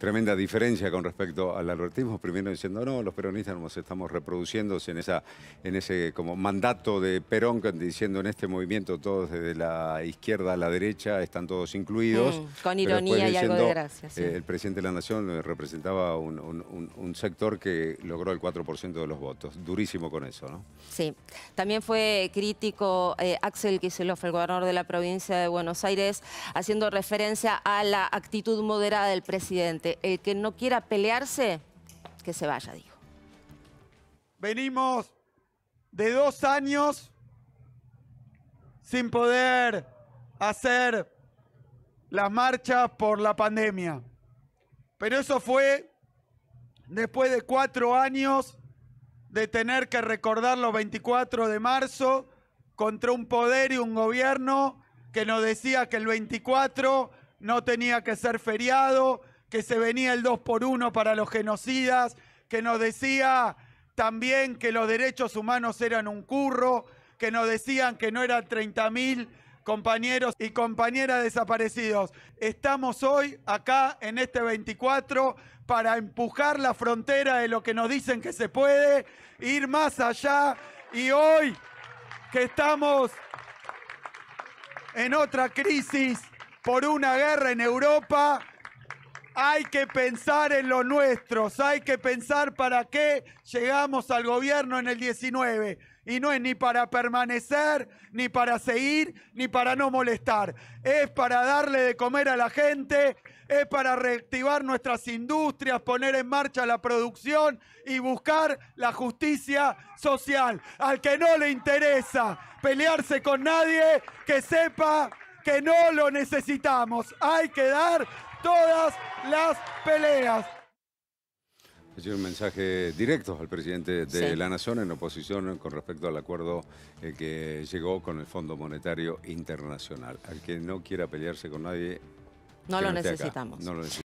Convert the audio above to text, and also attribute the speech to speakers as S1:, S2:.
S1: tremenda diferencia con respecto al albertismo, primero diciendo, no, los peronistas nos estamos reproduciéndose en, en ese como mandato de Perón, diciendo en este movimiento todos desde la izquierda a la derecha están todos incluidos. Mm, con ironía y algo de gracia. Eh, el presidente de la Nación representaba un, sector que logró el 4% de los votos, durísimo con eso, ¿no?
S2: Sí, también fue crítico eh, Axel Kicillof, el gobernador de la provincia de Buenos Aires, haciendo referencia a la actitud moderada del presidente. Eh, que no quiera pelearse, que se vaya, dijo
S3: Venimos de dos años sin poder hacer las marchas por la pandemia. Pero eso fue después de cuatro años de tener que recordar los 24 de marzo contra un poder y un gobierno que nos decía que el 24 no tenía que ser feriado, que se venía el 2 por 1 para los genocidas, que nos decía también que los derechos humanos eran un curro, que nos decían que no eran 30.000 compañeros y compañeras desaparecidos. Estamos hoy acá en este 24 para empujar la frontera de lo que nos dicen que se puede, ir más allá y hoy que estamos en otra crisis por una guerra en Europa, hay que pensar en los nuestros, hay que pensar para qué llegamos al gobierno en el 19. Y no es ni para permanecer, ni para seguir, ni para no molestar. Es para darle de comer a la gente, es para reactivar nuestras industrias, poner en marcha la producción y buscar la justicia social. Al que no le interesa pelearse con nadie, que sepa que no lo necesitamos. Hay que dar todas las peleas.
S1: Es un mensaje directo al presidente de la Nación en oposición con respecto al acuerdo eh, que llegó con el Fondo Monetario Internacional. Al que no quiera pelearse con nadie,
S2: no lo necesitamos. No lo
S1: necesitamos.